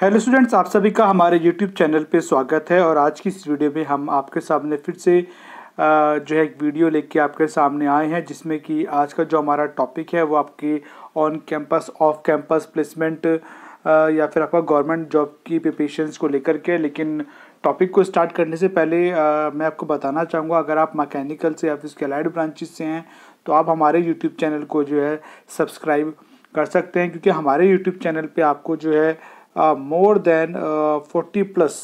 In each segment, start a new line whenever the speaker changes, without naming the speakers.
Hello students आप सभी का हमारे यूट्यूब चैनल पे स्वागत है और आज की इस वीडियो में हम आपके सामने फिर से जो है एक वीडियो लेके आपके सामने आए हैं जिसमें कि आज का जो हमारा टॉपिक है वो आपके on campus off campus placement या फिर आपका गवर्नमेंट जॉब की प्रिपेशन को लेकर के लेकिन टॉपिक को स्टार्ट करने से पहले आ, मैं आपको बताना चाहूँगा अगर आप मैकेनिकल से या फिर उसके अलाइड ब्रांचेज से हैं तो आप हमारे यूट्यूब चैनल को जो है सब्सक्राइब कर सकते हैं क्योंकि हमारे यूट्यूब चैनल पे आपको जो है more than forty plus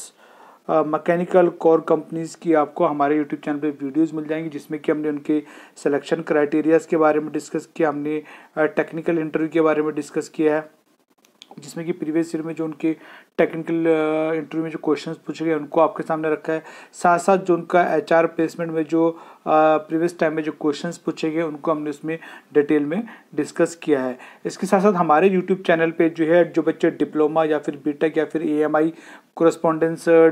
mechanical core companies की आपको हमारे यूट्यूब चैनल पे वीडियोस मिल जाएंगी जिसमें कि हमने उनके सिलेक्शन क्राइटेरियाज़ के बारे में डिस्कस किया हमने टेक्निकल uh, इंटरव्यू के बारे में डिस्कस किया है जिसमें कि प्रीवियस ईयर में जो उनके टेक्निकल इंटरव्यू uh, में जो क्वेश्चंस पूछे गए उनको आपके सामने रखा है साथ साथ जो उनका एच प्लेसमेंट में जो प्रीवियस uh, टाइम में जो क्वेश्चंस पूछे गए उनको हमने उसमें डिटेल में डिस्कस किया है इसके साथ साथ हमारे यूट्यूब चैनल पे जो है जो बच्चे डिप्लोमा या फिर बी या फिर ए एम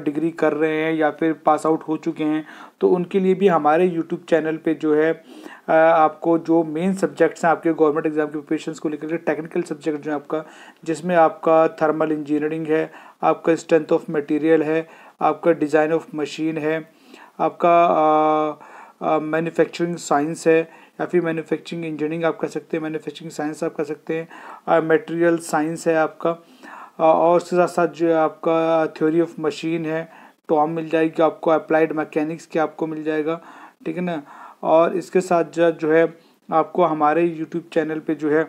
डिग्री कर रहे हैं या फिर पास आउट हो चुके हैं तो उनके लिए भी हमारे यूट्यूब चैनल पर जो है uh, आपको जो मेन सब्जेक्ट्स हैं आपके गवर्नमेंट एग्जाम के प्रिपरेशन को लेकर के टेक्निकल सब्जेक्ट जो है आपका जिसमें आपका थर्मल इंजीनियरिंग है आपका स्ट्रेंथ ऑफ मटेरियल है आपका डिज़ाइन ऑफ मशीन है आपका मैन्युफैक्चरिंग साइंस है या फिर मैन्युफैक्चरिंग इंजीनियरिंग आप कर सकते हैं मैन्युफैक्चरिंग साइंस आप कर सकते हैं मटेरियल साइंस है आपका और उसके साथ साथ जो आपका थ्योरी ऑफ मशीन है टॉम तो मिल जाएगी आपको अप्लाइड मैकेनिक्स की आपको मिल जाएगा ठीक है ना और इसके साथ जो है आपको हमारे यूट्यूब चैनल पे जो है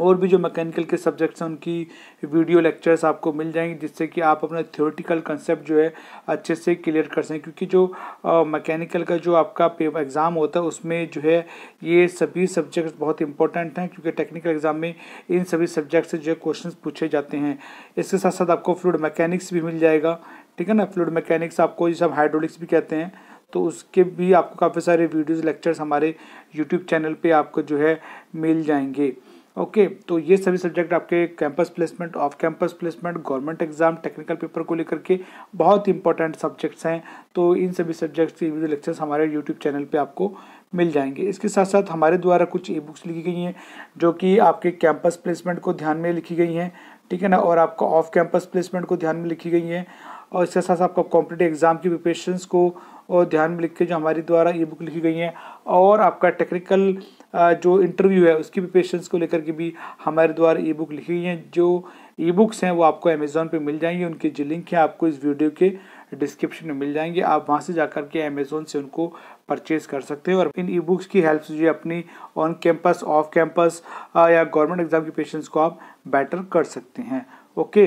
और भी जो मैकेनिकल के सब्जेक्ट्स हैं उनकी वीडियो लेक्चर्स आपको मिल जाएंगे जिससे कि आप अपना थ्योरेटिकल कंसेप्ट जो है अच्छे से क्लियर कर सकें क्योंकि जो मैकेनिकल का जो आपका एग्ज़ाम होता है उसमें जो है ये सभी सब्जेक्ट्स बहुत इंपॉर्टेंट हैं क्योंकि टेक्निकल एग्ज़ाम में इन सभी सब्जेक्ट्स से जो है क्वेश्चन पूछे जाते हैं इसके साथ साथ आपको फ्लूड मैकेनिक्स भी मिल जाएगा ठीक है ना फ्लूड मैकेनिक्स आपको जिस हम हाइड्रोलिक्स भी कहते हैं तो उसके भी आपको काफ़ी सारे वीडियोज़ लेक्चर्स हमारे यूट्यूब चैनल पर आपको जो है मिल जाएंगे ओके okay, तो ये सभी सब्जेक्ट आपके campus placement off campus placement government exam technical paper को लेकर के बहुत इंपॉर्टेंट सब्जेक्ट्स हैं तो इन सभी सब्जेक्ट्स के लेक्चर्स हमारे यूट्यूब चैनल पे आपको मिल जाएंगे इसके साथ साथ हमारे द्वारा कुछ ई बुक्स लिखी गई हैं जो कि आपके कैंपस प्लेसमेंट को ध्यान में लिखी गई हैं ठीक है ना और आपका ऑफ कैंपस प्लेसमेंट को ध्यान में लिखी गई हैं और इसके साथ आपका कॉम्पिटेटिव एग्जाम की प्रिपेशन को और ध्यान में लिख के जो हमारे द्वारा ये बुक लिखी गई हैं और आपका टेक्निकल जो इंटरव्यू है उसकी पेशेंस को लेकर के भी हमारे द्वारा ई बुक लिखी गई हैं जो ई बुक्स हैं वो आपको अमेज़ोन पे मिल जाएंगी उनकी जो लिंक है आपको इस वीडियो के डिस्क्रिप्शन में मिल जाएंगे आप वहाँ से जाकर के अमेज़ोन से उनको परचेज कर सकते हैं और इन ई बुक्स की हेल्प से जो अपनी ऑन कैंपस ऑफ कैंपस या गवर्नमेंट एग्ज़ाम के पेशेंस को आप बेटर कर सकते हैं ओके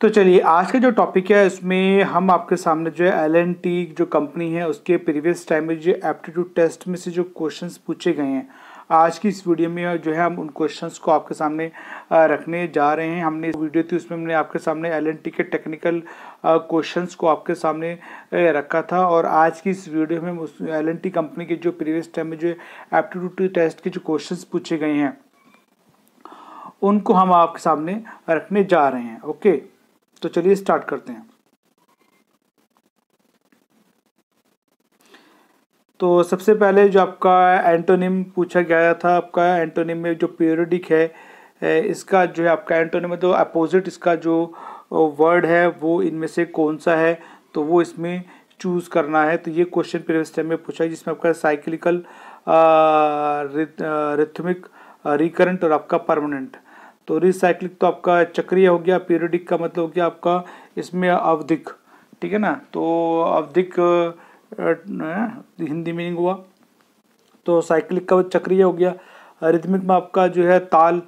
तो चलिए आज का जो टॉपिक है इसमें हम आपके सामने जो है एल एन टी जो कंपनी है उसके प्रीवियस टाइम में जो एप्टीट्यूड टेस्ट में से जो क्वेश्चंस पूछे गए हैं आज की इस वीडियो में जो है हम उन क्वेश्चंस को आपके सामने रखने जा रहे हैं हमने वीडियो थी उसमें हमने आपके सामने एल एन टी के टेक्निकल क्वेश्चंस को आपके सामने रखा था और आज की इस वीडियो में उस एल एन टी कंपनी के जो प्रीवियस टाइम में जो एप्टीट्यूड टेस्ट के जो क्वेश्चन पूछे गए हैं उनको हम आपके सामने रखने जा रहे हैं ओके तो चलिए स्टार्ट करते हैं तो सबसे पहले जो आपका एंटोनिम पूछा गया था आपका एंटोनिम में जो पीरियडिक है इसका जो है आपका एंटोनिम में तो अपोजिट इसका जो वर्ड है वो इनमें से कौन सा है तो वो इसमें चूज़ करना है तो ये क्वेश्चन प्रीवियस टाइम में पूछा है जिसमें आपका साइक्लिकल रिथमिक रिकरेंट और आपका परमानेंट तो रिसाइक्लिक तो आपका चक्रीय हो गया पीरियडिक का मतलब हो गया आपका इसमें अवधिक ठीक है ना तो अवधिक हिंदी मीनिंग हुआ तो साइक्लिक का चक्रीय हो गया रिदमिक में आपका जो है ताल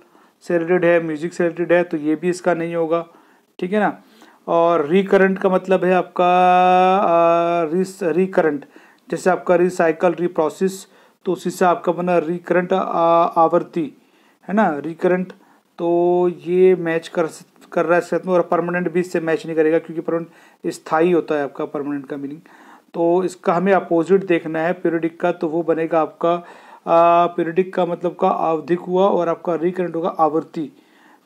से रिलेटेड है म्यूजिक से रिलेटेड है तो ये भी इसका नहीं होगा ठीक है ना और रिकरेंट का मतलब है आपका रिकरेंट जैसे आपका रिसाइकल रिप्रोसेस तो उसी से आपका बना रिकरेंट आवर्ती है ना रिकरेंट तो ये मैच कर कर रहा है सेहत में और परमानेंट भी इससे मैच नहीं करेगा क्योंकि परमानेंट स्थाई होता है आपका परमानेंट का मीनिंग तो इसका हमें अपोजिट देखना है पीरियडिक का तो वो बनेगा आपका पीरियडिक का मतलब का आवधिक हुआ और आपका रिकरेंट होगा आवर्ती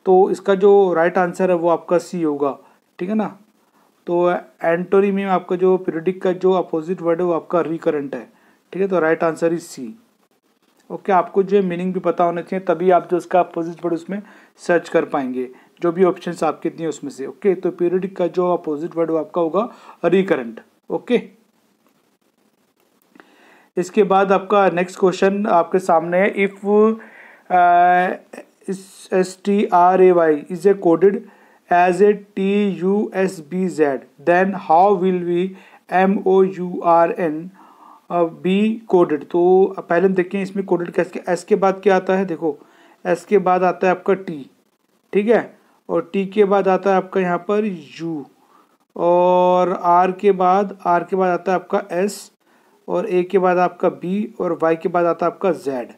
तो इसका जो राइट आंसर है वो आपका सी होगा ठीक है ना तो एंटोनी में आपका जो पीरियडिक का जो अपोजिट वर्ड है वो आपका रिकरेंट है ठीक है तो right answer is C okay आपको जो है मीनिंग भी पता होना चाहिए तभी आप जो उसका अपोजिट वर्ड उसमें सर्च कर पाएंगे जो भी ऑप्शन आपके दिए उसमें से ओके तो पीरियडिक का जो अपोजिट वर्ड आपका होगा रिकरेंट ओके इसके बाद आपका नेक्स्ट क्वेश्चन आपके सामने है if S T R A Y is a coded as A T U S B Z then how will we M O U R N be coded तो पहले हम इसमें कोडेड कैसे एस के बाद क्या आता है देखो एस के बाद आता है आपका टी ठीक है और टी के बाद आता है आपका यहाँ पर यू और आर के बाद आर के बाद आता है आपका एस और ए के बाद आपका बी और वाई के बाद आता है आपका जेड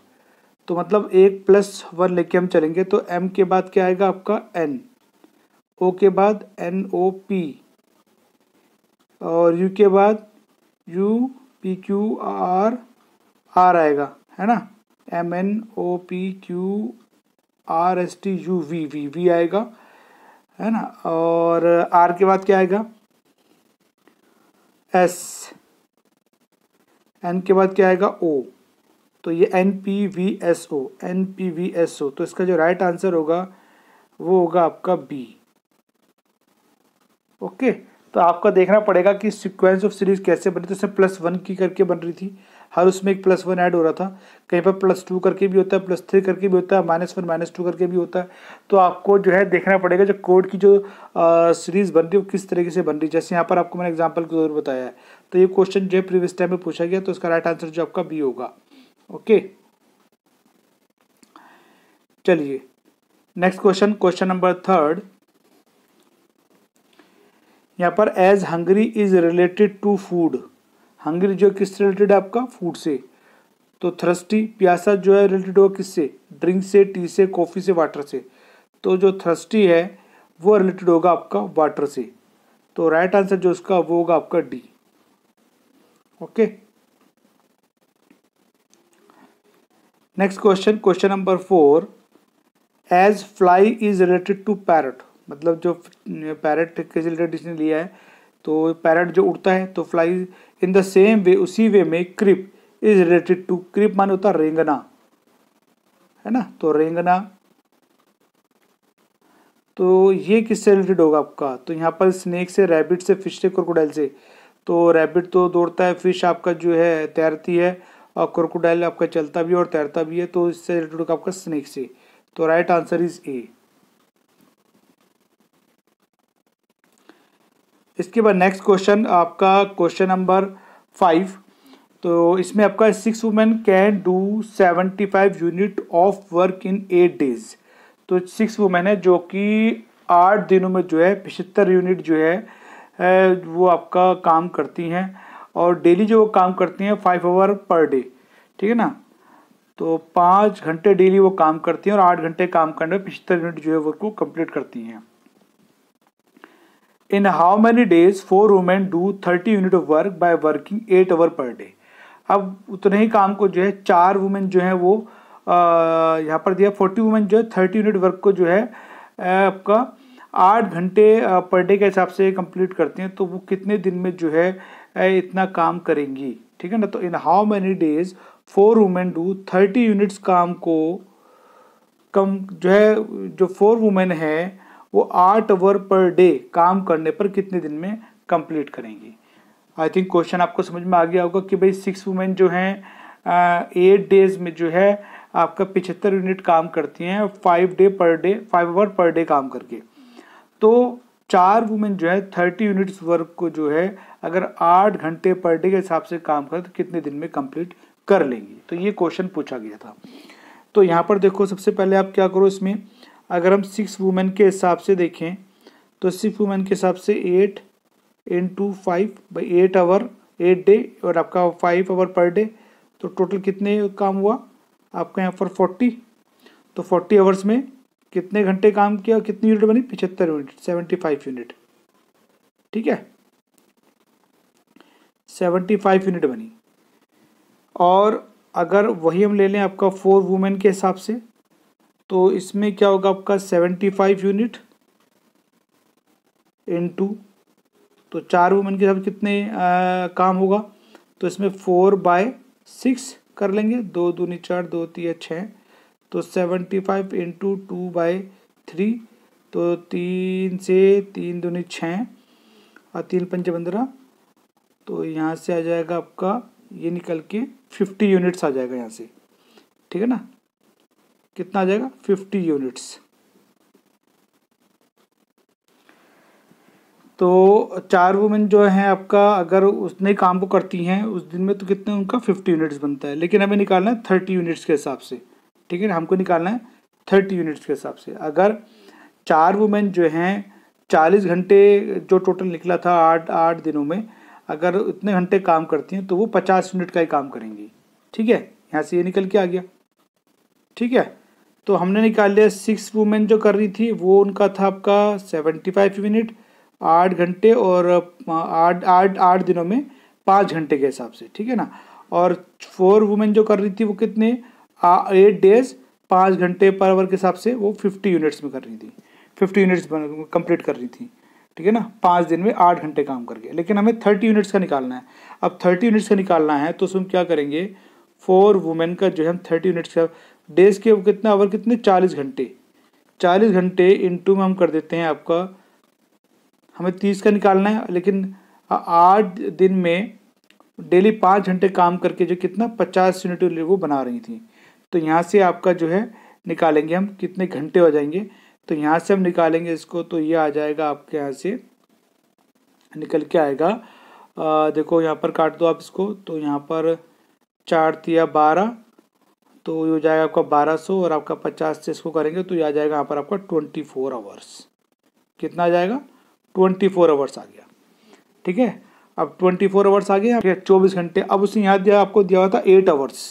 तो मतलब एक प्लस वन लेके हम चलेंगे तो एम के बाद क्या आएगा आपका एन ओ के बाद एन ओ पी और यू के बाद U P Q R R आएगा है ना M N O P Q R S T U V V V आएगा है ना और आर के बाद क्या आएगा एस एन के बाद क्या आएगा ओ तो ये N P V S O N P V S O तो इसका जो राइट आंसर होगा वो होगा आपका बी ओके okay? तो आपका देखना पड़ेगा कि सिक्वेंस ऑफ सीरीज कैसे बनी तो प्लस वन की करके बन रही थी हर उसमें एक प्लस वन ऐड हो रहा था कहीं पर प्लस टू करके भी होता है प्लस थ्री करके भी होता है माइनस वन माइनस टू करके भी होता है तो आपको जो है देखना पड़ेगा जो कोड की जो सीरीज़ बन रही है वो किस तरीके से बन रही है जैसे यहाँ पर आपको मैंने एग्जाम्पल के जरूर बताया है तो ये क्वेश्चन जो है प्रीवियस टाइम में पूछा गया तो इसका राइट आंसर जो आपका बी होगा ओके चलिए next question question number third यहाँ पर as hungry is related to food hungry जो किस रिलेटेड है आपका फूड से तो थ्रस्टी प्यासा जो है रिलेटेड होगा किससे ड्रिंक से टी से कॉफ़ी से वाटर से तो जो थ्रस्टी है वो रिलेटेड होगा आपका वाटर से तो राइट आंसर जो उसका वो होगा आपका D okay next question question number four as fly is related to parrot मतलब जो पैरट के रिलेटेड इसने लिया है तो पैरट जो उड़ता है तो fly in the same way उसी वे में creep is related to creep माने होता रेंगना है ना तो रेंगना तो ये किससे रिलेटेड होगा आपका तो यहाँ पर स्नेक से रैबिट से फिश से क्रोकोडाइल से तो रैबिट तो दौड़ता है फिश आपका जो है तैरती है और क्रोकोडाइल आपका चलता भी है और तैरता भी है तो इससे रिलेटेड होगा आपका स्नेक से तो राइट आंसर इज ए इसके बाद नेक्स्ट क्वेश्चन आपका क्वेश्चन नंबर फाइव तो इसमें आपका six women can do seventy five unit of work in eight days तो सिक्स वुमेन है जो कि आठ दिनों में जो है पिछहत्तर यूनिट जो है वो आपका काम करती हैं और डेली जो वो काम करती हैं फाइव आवर पर डे ठीक है ना तो पाँच घंटे डेली वो काम करती हैं और आठ घंटे काम करने में पिछहत्तर यूनिट जो है वर्क को कम्प्लीट करती हैं in how many days four women do thirty unit of work by working eight hour per day अब उतने ही काम को जो है चार वुमेन जो है वो यहाँ पर दिया फोर्टी वुमेन जो है थर्टी यूनिट वर्क को जो है आपका आठ घंटे पर डे के हिसाब से कंप्लीट करती हैं तो वो कितने दिन में जो है इतना काम करेंगी ठीक है ना तो in how many days four women do thirty units काम को कम जो है जो फोर वुमेन है वो आठ अवर पर डे काम करने पर कितने दिन में कंप्लीट करेंगी आई थिंक क्वेश्चन आपको समझ में आ गया होगा कि भाई सिक्स वुमेन जो हैं एट डेज में जो है आपका पिछहत्तर यूनिट काम करती हैं five day per day five hour per day काम करके तो चार वुमेन जो है थर्टी यूनिट्स वर्क को जो है अगर आठ घंटे पर डे के हिसाब से काम करें तो कितने दिन में कंप्लीट कर लेंगी तो ये क्वेश्चन पूछा गया था तो यहाँ पर देखो सबसे पहले आप क्या करो इसमें अगर हम सिक्स वुमेन के हिसाब से देखें तो सिक्स वुमेन के हिसाब से eight in two five by eight hour eight day और आपका फाइव आवर पर डे तो टोटल कितने काम हुआ आपका यहाँ पर फोर्टी तो फोर्टी आवर्स में कितने घंटे काम किया और कितनी यूनिट बनी पिछहत्तर यूनिट सेवेंटी फाइव यूनिट ठीक है सेवेंटी फाइव यूनिट बनी और अगर वही हम ले लें आपका फोर वुमेन के हिसाब से तो इसमें क्या होगा आपका seventy five unit in two तो चार वुमेन के साथ कितने आ, काम होगा तो इसमें फोर बाय सिक्स कर लेंगे दो दूनी चार दो तीन छः तो seventy five into two by three तो तीन से तीन दूनी छः और तीन पंच पंद्रह तो यहाँ से आ जाएगा आपका ये निकल के फिफ्टी यूनिट्स आ जाएगा यहाँ से ठीक है ना कितना आ जाएगा फिफ्टी यूनिट्स तो चार वुमेन जो है आपका अगर उसने काम को करती हैं उस दिन में तो कितने उनका फिफ्टी यूनिट्स बनता है लेकिन हमें निकालना है थर्टी यूनिट्स के हिसाब से ठीक है हमको निकालना है थर्टी यूनिट्स के हिसाब से अगर चार वुमेन जो हैं चालीस घंटे जो टोटल निकला था आठ आठ दिनों में अगर इतने घंटे काम करती हैं तो वो पचास यूनिट का ही काम करेंगी ठीक है यहाँ से ये निकल के आ गया ठीक है तो हमने निकाल लिया सिक्स वुमेन जो कर रही थी वो उनका था आपका सेवेंटी फाइव मिनट आठ घंटे और आठ आठ आठ दिनों में पाँच घंटे के हिसाब से ठीक है ना और फोर वुमेन जो कर रही थी वो कितने एट डेज पाँच घंटे पर आवर के हिसाब से वो फिफ्टी यूनिट्स में कर रही थी फिफ्टी यूनिट्स कंप्लीट कर रही थी ठीक है ना पाँच दिन में आठ घंटे काम करके लेकिन हमें थर्टी यूनिट्स का निकालना है अब थर्टी यूनिट्स का निकालना है तो उसमें क्या करेंगे फोर वुमेन का जो है हम थर्टी यूनिट्स का डेज के अब कितना आवर कितने चालीस घंटे चालीस घंटे इंटू में हम कर देते हैं आपका हमें तीस का निकालना है लेकिन आठ दिन में डेली पाँच घंटे काम करके जो कितना पचास यूनिट वो बना रही थी तो यहाँ से आपका जो है निकालेंगे हम कितने घंटे हो जाएंगे तो यहाँ से हम निकालेंगे इसको तो ये आ जाएगा आपके यहाँ से निकल के आएगा आ, देखो यहाँ पर काट दो आप इसको तो यहाँ पर चार तिया बारह तो ये हो जाएगा आपका बारह सौ और आपका पचास से इसको करेंगे तो ये आ जाएगा यहाँ पर आपका ट्वेंटी फोर आवर्स कितना आ जाएगा ट्वेंटी फोर आवर्स आ गया ठीक है अब ट्वेंटी फोर आवर्स आ गया ठीक है चौबीस घंटे अब उसने यहाँ दिया आपको दिया हुआ था एट आवर्स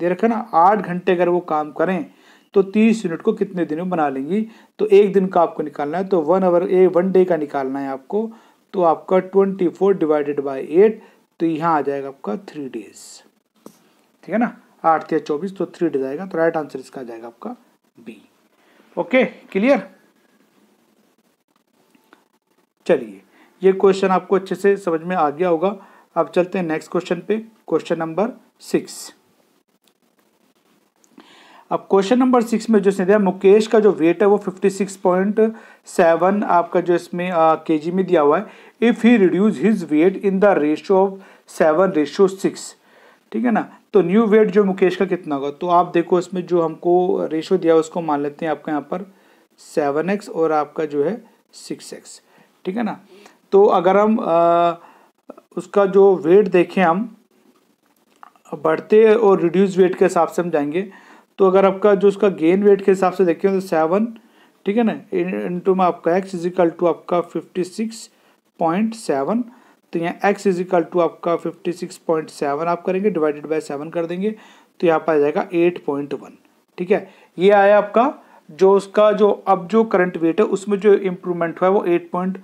दे रखा ना आठ घंटे अगर वो काम करें तो तीस यूनिट को कितने दिन में बना लेंगी तो एक दिन का आपको निकालना है तो one hour a one day का निकालना है आपको तो आपका twenty four divided by eight तो यहाँ आ जाएगा आपका थ्री डेज ठीक है ना आठ या चौबीस तो थ्री डे जाएगा तो राइट आंसर इसका आ जाएगा आपका बी ओके क्लियर चलिए ये क्वेश्चन आपको अच्छे से समझ में आ गया होगा अब चलते हैं नेक्स्ट क्वेश्चन पे क्वेश्चन नंबर सिक्स अब क्वेश्चन नंबर सिक्स में जो दिया मुकेश का जो वेट है वो फिफ्टी सिक्स पॉइंट सेवन आपका जो इसमें के जी में दिया हुआ है if he reduce his weight in the ratio of seven ratio six ठीक है ना तो न्यू वेट जो मुकेश का कितना होगा तो आप देखो इसमें जो हमको रेशो दिया उसको मान लेते हैं आपका यहाँ पर सेवन एक्स और आपका जो है सिक्स एक्स ठीक है ना तो अगर हम आ, उसका जो वेट देखें हम बढ़ते और रिड्यूस वेट के हिसाब से हम जाएंगे तो अगर आपका जो उसका गेन वेट के हिसाब से देखें तो सेवन ठीक है ना इंटू में आपका एक्स इजिकल टू आपका फिफ्टी सिक्स पॉइंट सेवन तो यहाँ x इज इक्वल टू आपका फिफ्टी सिक्स पॉइंट सेवन आप करेंगे डिवाइडेड बाय सेवन कर देंगे तो यहाँ पर आ जाएगा एट पॉइंट वन ठीक है ये आया आपका जो उसका जो अब जो करंट वेट है उसमें जो इम्प्रूवमेंट हुआ है वो एट पॉइंट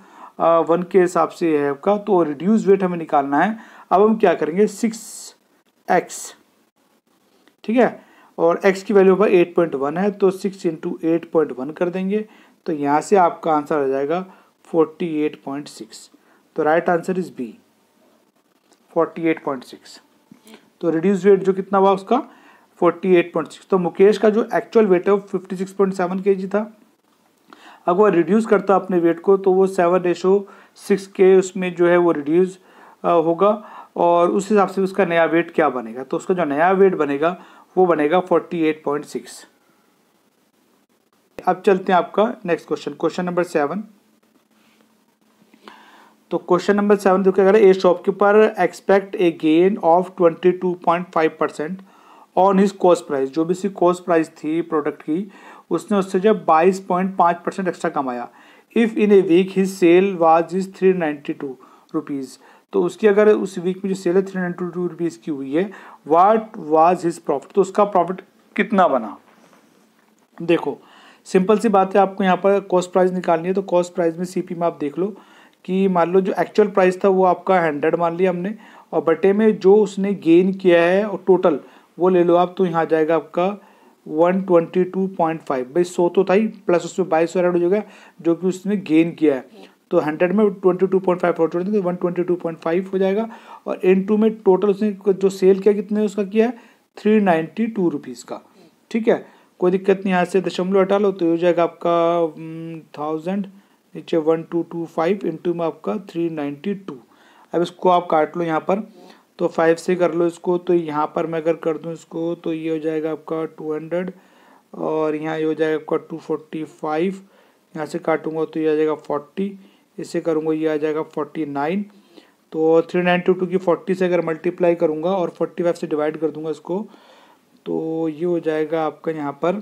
वन के हिसाब से है आपका तो रिड्यूस वेट हमें निकालना है अब हम क्या करेंगे सिक्स एक्स ठीक है और x की वैल्यू पर एट पॉइंट वन है तो six into eight point one कर देंगे तो यहाँ से आपका आंसर आ जाएगा फोर्टी एट पॉइंट सिक्स तो राइट आंसर इज बी 48.6 तो रिड्यूस वेट जो कितना हुआ उसका 48.6 तो मुकेश का जो एक्चुअल वेट है वो 56.7 सिक्स था अगर वो रिड्यूस करता अपने वेट को तो वो सेवन रेशो सिक्स के उसमें जो है वो रिड्यूस होगा और उस हिसाब से उसका नया वेट क्या बनेगा तो उसका जो नया वेट बनेगा वो बनेगा 48.6 अब चलते हैं आपका next question question number seven तो क्वेश्चन नंबर सेवन जो क्या a shopkeeper expect a gain of twenty two point five percent on his cost price जो भी सी कॉस्ट प्राइस थी प्रोडक्ट की उसने उससे जब बाईस पॉइंट पाँच परसेंट एक्स्ट्रा कमाया if in a week his sale was is three ninety two rupees तो उसकी अगर उस वीक में जो सेल है थ्री नाइन्टी टू रुपीज़ की हुई है वाट वाज हिज प्रॉफिट तो उसका प्रॉफिट कितना बना देखो सिंपल सी बात है आपको यहाँ पर कॉस्ट प्राइस निकालनी है तो कॉस्ट प्राइस में सीपी में आप देख लो कि मान लो जो एक्चुअल प्राइस था वो आपका हंड्रेड मान लिया हमने और बटे में जो उसने गेन किया है और टोटल वो ले लो आप तो यहाँ जाएगा आपका one twenty two point five भाई सौ तो था ही प्लस उसमें बाईस सौ एड हो जाएगा जो कि उसने गेन किया है तो हंड्रेड में ट्वेंटी टू पॉइंट फाइव और छोड़ one twenty two point five हो जाएगा और एन टू में टोटल उसने जो सेल किया कितने उसका किया है थ्री नाइन्टी टू रुपीज़ का ठीक है कोई दिक्कत नहीं यहाँ से दशमलव हटा लो तो हो जाएगा आपका थाउजेंड नीचे one two two five into में आपका थ्री नाइन्टी टू अब इसको आप काट लो यहाँ पर तो फाइव से कर लो इसको तो यहाँ पर मैं अगर कर दूँ इसको तो ये हो जाएगा आपका टू हंड्रेड और यहाँ ये हो जाएगा आपका टू फोर्टी फाइव यहाँ से काटूंगा तो ये आ जाएगा फोर्टी इसे करूँगा ये आ जाएगा फोर्टी नाइन तो थ्री नाइन टू टू की फोर्टी से अगर मल्टीप्लाई करूँगा और फोर्टी फाइव से डिवाइड कर दूँगा इसको तो ये हो जाएगा आपका यहाँ पर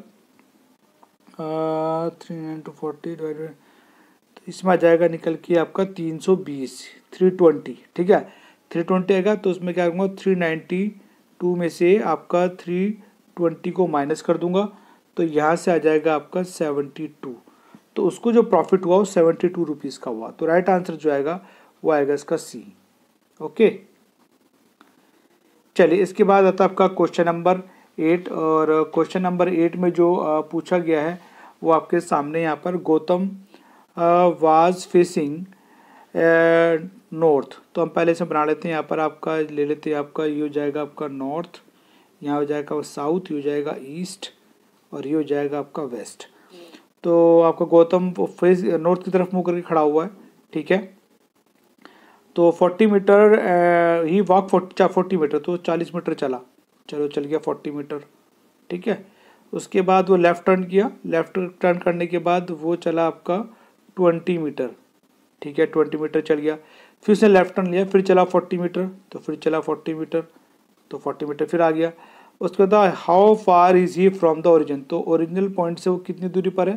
three nine two forty divided इसमें आ जाएगा निकल के आपका तीन सौ बीस थ्री ट्वेंटी ठीक है थ्री ट्वेंटी आएगा तो उसमें क्या करूँगा थ्री नाइन्टी टू में से आपका थ्री ट्वेंटी को माइनस कर दूंगा तो यहाँ से आ जाएगा आपका सेवेंटी टू तो उसको जो प्रॉफिट हुआ वो सेवेंटी टू रुपीज़ का हुआ तो राइट आंसर जो आएगा वो आएगा इसका सी ओके चलिए इसके बाद आता आपका क्वेश्चन नंबर एट और क्वेश्चन नंबर एट में जो पूछा गया है वो आपके सामने यहाँ पर गौतम वाज फेसिंग नॉर्थ तो हम पहले से बना लेते हैं यहाँ पर आपका ले लेते हैं आपका ये हो जाएगा आपका नॉर्थ यहाँ हो जाएगा साउथ ये हो जाएगा ईस्ट और ये हो जाएगा आपका वेस्ट तो आपका गौतम फेस नॉर्थ की तरफ मुँह करके खड़ा हुआ है ठीक है तो फोर्टी मीटर ही वॉक फोर्टी फोर्टी मीटर तो चालीस मीटर चला चलो चल गया फोर्टी मीटर ठीक है उसके बाद वो लेफ़्ट टर्न किया लेफ़्ट टर्न करने के बाद वो चला आपका ट्वेंटी मीटर ठीक है ट्वेंटी मीटर चल गया फिर उसने लेफ्ट टर्न लिया फिर चला फोर्टी मीटर तो फिर चला फोर्टी मीटर तो फोर्टी मीटर फिर आ गया उसके बाद how far is he from the origin तो ओरिजिनल पॉइंट से वो कितनी दूरी पर है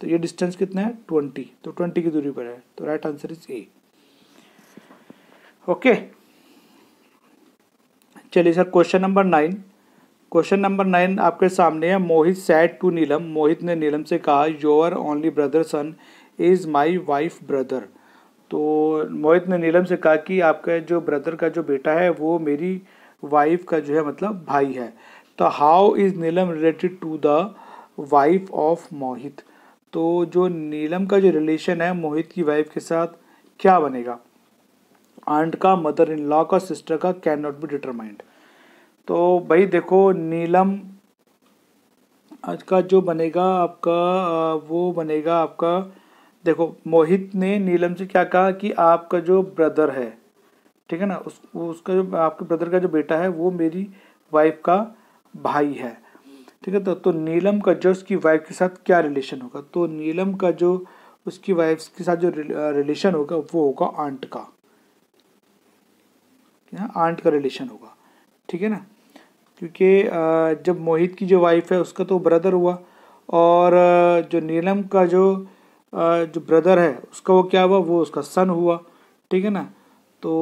तो ये डिस्टेंस कितना है ट्वेंटी तो ट्वेंटी की दूरी पर है तो right answer is A okay चलिए sir question number nine question number nine आपके सामने है मोहित सैड टू नीलम मोहित ने नीलम से कहा your only brother son is my wife brother तो मोहित ने नीलम से कहा कि आपका जो ब्रदर का जो बेटा है वो मेरी वाइफ का जो है मतलब भाई है तो how is Neelam related to the wife of Mohit तो जो नीलम का जो रिलेशन है मोहित की वाइफ के साथ क्या बनेगा आंट का मदर इन लॉ का सिस्टर का कैन नॉट बी डिटरमाइंड तो भाई देखो नीलम आज का जो बनेगा आपका वो बनेगा आपका देखो मोहित ने नीलम से क्या कहा कि आपका जो ब्रदर है ठीक है ना उस उसका जो आपके ब्रदर का जो बेटा है वो मेरी वाइफ का भाई है ठीक है तो, तो नीलम का जो उसकी वाइफ के साथ क्या रिलेशन होगा तो नीलम का जो उसकी वाइफ के साथ जो रिलेशन होगा वो होगा आंट का आंट का रिलेशन होगा ठीक है ना क्योंकि जब मोहित की जो वाइफ है उसका तो ब्रदर हुआ और जो नीलम का जो जो ब्रदर है उसका वो क्या हुआ वो उसका सन हुआ ठीक है ना तो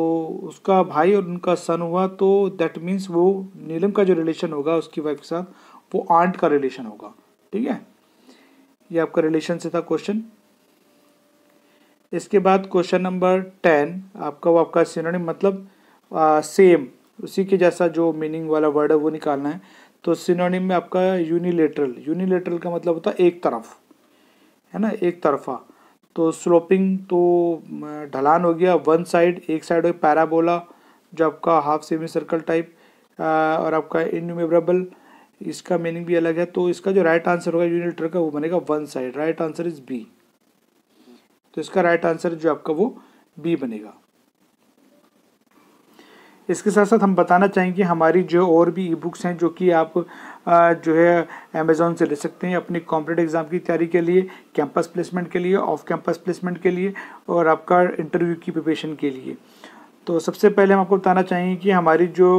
उसका भाई और उनका सन हुआ तो दैट मीन्स वो नीलम का जो रिलेशन होगा उसकी वाइफ के साथ वो आंट का रिलेशन होगा ठीक है ये आपका रिलेशन से था क्वेश्चन इसके बाद क्वेश्चन नंबर टेन आपका वो आपका सिनोनिम मतलब आ, सेम उसी के जैसा जो मीनिंग वाला वर्ड है वो निकालना है तो सिनोनिम में आपका यूनिलेटरल यूनिलेटरल का मतलब होता है एक तरफ है ना एक तरफा तो स्लोपिंग तो ढलान हो गया वन साइड एक साइड हो पैराबोला जो आपका हाफ सेमी सर्कल टाइप और आपका इनमेबरेबल इसका मीनिंग भी अलग है तो इसका जो राइट आंसर होगा यूनिटर का वो बनेगा one side right answer is B तो इसका राइट आंसर जो आपका वो बी बनेगा इसके साथ साथ हम बताना चाहेंगे हमारी जो और भी ई बुक्स हैं जो कि आप जो है अमेजोन से ले सकते हैं अपनी कॉम्पिटेटिव एग्जाम की तैयारी के लिए कैंपस प्लेसमेंट के लिए ऑफ कैंपस प्लेसमेंट के लिए और आपका इंटरव्यू की प्रिपरेशन के लिए तो सबसे पहले हम आपको बताना चाहेंगे कि हमारी जो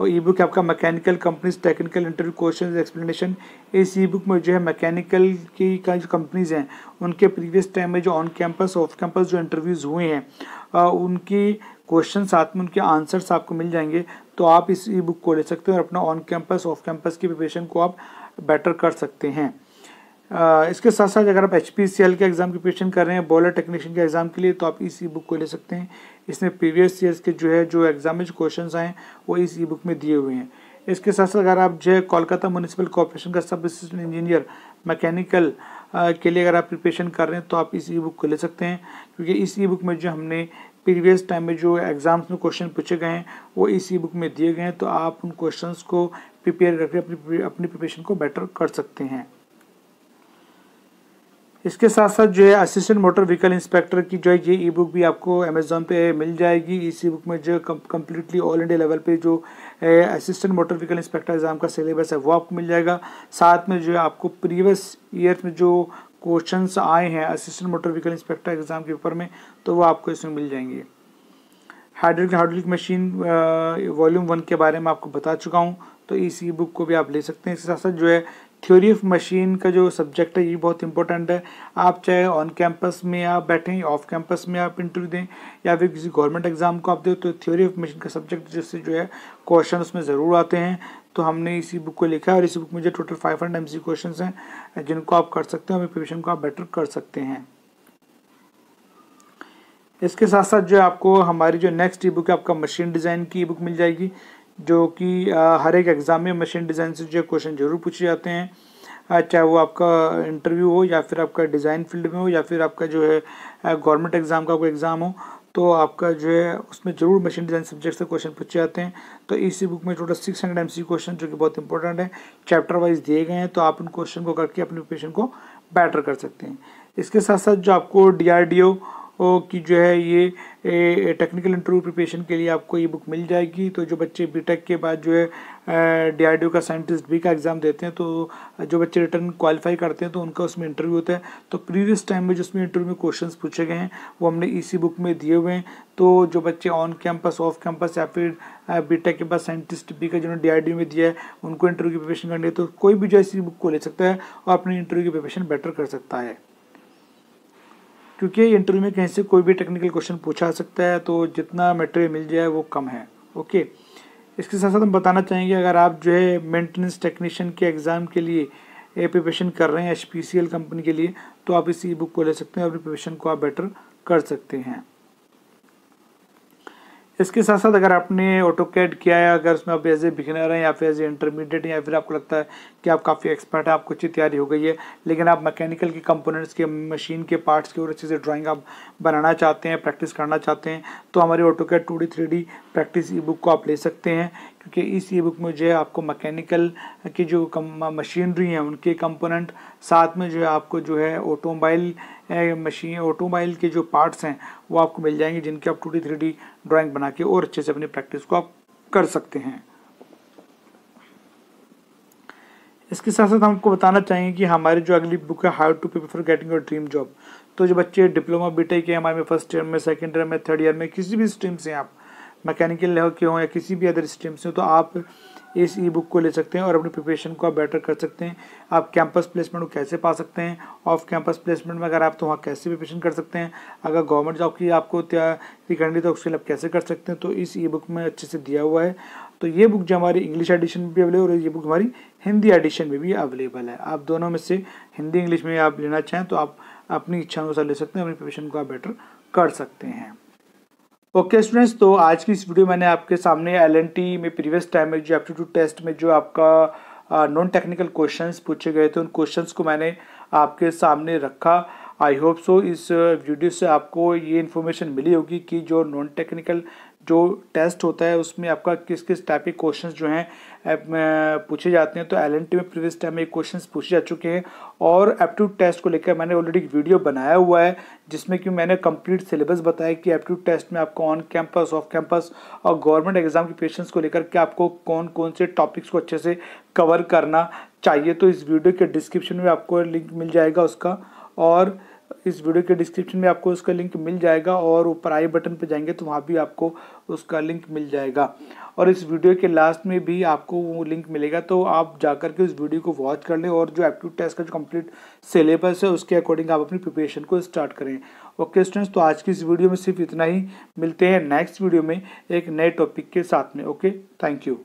और ई बुक आपका mechanical companies technical interview question explanation इस ई बुक में जो है मैकेनिकल की का जो कंपनीज़ हैं उनके प्रीवियस टाइम में जो ऑन कैंपस ऑफ कैंपस जो इंटरव्यूज़ हुए हैं उनकी क्वेश्चन साथ में उनके आंसर्स आपको मिल जाएंगे तो आप इस ई बुक को ले सकते हैं और अपना ऑन कैंपस ऑफ कैंपस की प्रिपरेशन को आप बेटर कर सकते हैं इसके साथ साथ अगर आप एच के एग्ज़ाम की प्रिपरेशन कर रहे हैं बॉलर टेक्नीशियन के एग्ज़ाम के लिए तो आप इस ई बुक को ले सकते हैं इसमें प्रीवियस ईयर्स के जो है जो एग्जाम में जो क्वेश्चन आए वो इस ई बुक में दिए हुए हैं इसके साथ साथ अगर आप जो है कोलकाता म्यूनसिपल कॉरपोरेशन का सब असिस्टेंट इंजीनियर मैकेनिकल के लिए अगर आप प्रिपरेशन कर रहे हैं तो आप इस ई बुक को ले सकते हैं क्योंकि इस ई बुक में जो हमने प्रीवियस टाइम में जो एग्ज़ाम्स में क्वेश्चन पूछे गए हैं वो इस ई बुक में दिए गए हैं तो आप उन क्वेश्चन को प्रिपेयर करके अपनी अपनी प्रिपरेशन को बेटर कर सकते हैं इसके साथ साथ जो है असिस्टेंट मोटर व्हीकल इंस्पेक्टर की जो है ये ई बुक भी आपको अमेज़ोन पे मिल जाएगी इस ई बुक में जो कम्प्लीटली ऑल इंडिया लेवल पे जो assistant motor vehicle inspector exam का सिलेबस है वो आपको मिल जाएगा साथ में जो है आपको प्रीवियस ईयर में जो क्वेश्चन आए हैं assistant motor vehicle inspector exam के पेपर में तो वो आपको इसमें मिल जाएंगे hydraulic hydraulic machine volume one के बारे में आपको बता चुका हूँ तो इस ई बुक को भी आप ले सकते हैं इसके साथ साथ जो है थ्योरी ऑफ मशीन का जो सब्जेक्ट है ये बहुत इंपॉर्टेंट है आप चाहे ऑन कैंपस में आप बैठें ऑफ कैंपस में आप इंटरव्यू दें या फिर किसी गवर्नमेंट एग्जाम को आप दें तो थ्योरी ऑफ मशीन का सब्जेक्ट जैसे जो है क्वेश्चन उसमें ज़रूर आते हैं तो हमने इसी बुक को लिखा है और इसी बुक में जो total five hundred M C question हैं जिनको आप कर सकते हैं और प्रिपरेशन को आप बेटर कर सकते हैं इसके साथ साथ जो है आपको हमारी जो नेक्स्ट ई बुक है आपका मशीन डिज़ाइन की ई बुक मिल जाएगी जो कि हर एक एग्ज़ाम में मशीन डिज़ाइन से जो क्वेश्चन जरूर पूछे जाते हैं चाहे वो आपका इंटरव्यू हो या फिर आपका डिज़ाइन फील्ड में हो या फिर आपका जो है गवर्नमेंट एग्ज़ाम का कोई एग्ज़ाम हो तो आपका जो है उसमें ज़रूर मशीन डिज़ाइन सब्जेक्ट से क्वेश्चन पूछे जाते हैं तो इसी बुक में total six hundred M C question जो कि बहुत इंपॉर्टेंट है चैप्टर वाइज दिए गए हैं तो आप उन क्वेश्चन को करके अपने प्रिपेशन को बेटर कर सकते हैं इसके साथ साथ जो आपको डी आर डी ओ की जो है ये टेक्निकल इंटरव्यू प्रिपरेशन के लिए आपको ये बुक मिल जाएगी तो जो बच्चे बीटेक के बाद जो है डी का साइंटिस्ट बी का एग्ज़ाम देते हैं तो जो बच्चे रिटर्न क्वालिफाई करते हैं तो उनका उसमें इंटरव्यू होता है तो प्रीवियस टाइम में जिसमें इंटरव्यू में क्वेश्चन पूछे गए हैं वो हमने इसी बुक में दिए हुए हैं तो जो बच्चे ऑन कैंपस ऑफ कैंपस या फिर बीटेक के बाद साइंटिस्ट बी का जिन्होंने डी में दिया है उनको इंटरव्यू की प्रिपरेशन करनी है तो कोई भी जो है इसी बुक को ले सकता है और अपनी इंटरव्यू की प्रिपरेशन बेटर कर सकता है क्योंकि इंटरव्यू में कहीं से कोई भी टेक्निकल क्वेश्चन पूछा सकता है तो जितना मटेरियल मिल जाए वो कम है ओके इसके साथ साथ हम बताना चाहेंगे अगर आप जो है मेंटेनेंस टेक्नीशियन के एग्ज़ाम के लिए प्रिपरेशन कर रहे हैं एच कंपनी के लिए तो आप इस ई बुक को ले सकते हैं और अपनी प्रिपरेशन को आप बेटर कर सकते हैं इसके साथ साथ अगर आपने ऑटो कैड किया है अगर उसमें आप एज ए बिगनर हैं या फिर एज ए इंटरमीडिएट या फिर आपको लगता है कि आप काफ़ी एक्सपर्ट हैं आपको अच्छी तैयारी हो गई है लेकिन आप मैकेनिकल के कंपोनेंट्स के मशीन के पार्ट्स के और अच्छे से ड्राइंग आप बनाना चाहते हैं प्रैक्टिस करना चाहते हैं तो हमारे AutoCAD two D three D practice e book को आप ले सकते हैं क्योंकि इस ई बुक में जो है आपको मैकेनिकल की जो मशीनरी हैं उनके कंपोनेंट साथ में जो है आपको जो है ऑटोमोबाइल मशीन ऑटोमोबाइल के जो पार्ट्स हैं वो आपको मिल जाएंगे जिनके आप two D three D drawing बना के और अच्छे से अपनी प्रैक्टिस को आप कर सकते हैं इसके साथ साथ हम आपको बताना चाहेंगे कि हमारी जो अगली बुक है how to prepare for getting your dream job तो जो बच्चे डिप्लोमा बीटेक के हमारे फर्स्ट ईयर में सेकंड ईयर में थर्ड ईयर में किसी भी स्ट्रीम से आप मैकेनिकल लेवल के हों या किसी भी अदर स्ट्रीम से हो तो आप इस ई बुक को ले सकते हैं और अपनी प्रिपरेशन को आप बेटर कर सकते हैं आप कैंपस प्लेसमेंट को कैसे पा सकते हैं ऑफ कैंपस प्लेसमेंट में अगर आप तो वहाँ कैसे प्रिपरेशन कर सकते हैं अगर गवर्नमेंट जॉब की आपको तैयारी करनी तो उसके लिए आप कैसे कर सकते हैं तो इस ई बुक में अच्छे से दिया हुआ है तो ये बुक जो हमारी इंग्लिश एडिशन में भी अवेलेबल और ये बुक हमारी हिंदी एडिशन में भी अवेलेबल है आप दोनों में से हिंदी इंग्लिश में आप लेना चाहें तो आप अपनी इच्छा अनुसार ले सकते हैं अपनी प्रिपरेशन को आप बेटर कर सकते हैं ओके okay, स्टूडेंट्स तो आज की इस वीडियो मैंने आपके सामने एल में प्रीवियस टाइम में जो एप्टीट्यूड टेस्ट में जो आपका नॉन टेक्निकल क्वेश्चंस पूछे गए थे उन क्वेश्चंस को मैंने आपके सामने रखा आई होप सो इस वीडियो से आपको ये इन्फॉर्मेशन मिली होगी कि जो नॉन टेक्निकल जो टेस्ट होता है उसमें आपका किस किस टाइप के क्वेश्चंस जो हैं पूछे जाते हैं तो एल में प्रीवियस टाइम में क्वेश्चन पूछे जा चुके हैं और एप्टीट्यूड टेस्ट को लेकर मैंने ऑलरेडी एक वीडियो बनाया हुआ है जिसमें कि मैंने कंप्लीट सिलेबस बताया कि एप्टीट्यूड टेस्ट में आपको ऑन कैंपस ऑफ कैंपस और गवर्नमेंट एग्जाम के पेशेंट्स को लेकर के आपको कौन कौन से टॉपिक्स को अच्छे से कवर करना चाहिए तो इस वीडियो के डिस्क्रिप्शन में आपको लिंक मिल जाएगा उसका और इस वीडियो के डिस्क्रिप्शन में आपको उसका लिंक मिल जाएगा और ऊपर आई बटन पर जाएंगे तो वहाँ भी आपको उसका लिंक मिल जाएगा और इस वीडियो के लास्ट में भी आपको वो लिंक मिलेगा तो आप जाकर के उस वीडियो को वॉच कर लें और जो एप्टीट्यूड टेस्ट का जो कंप्लीट सिलेबस है उसके अकॉर्डिंग आप अपनी प्रिपरेशन को स्टार्ट करें ओके स्टूडेंट्स तो आज की इस वीडियो में सिर्फ इतना ही मिलते हैं नेक्स्ट वीडियो में एक नए टॉपिक के साथ में ओके थैंक यू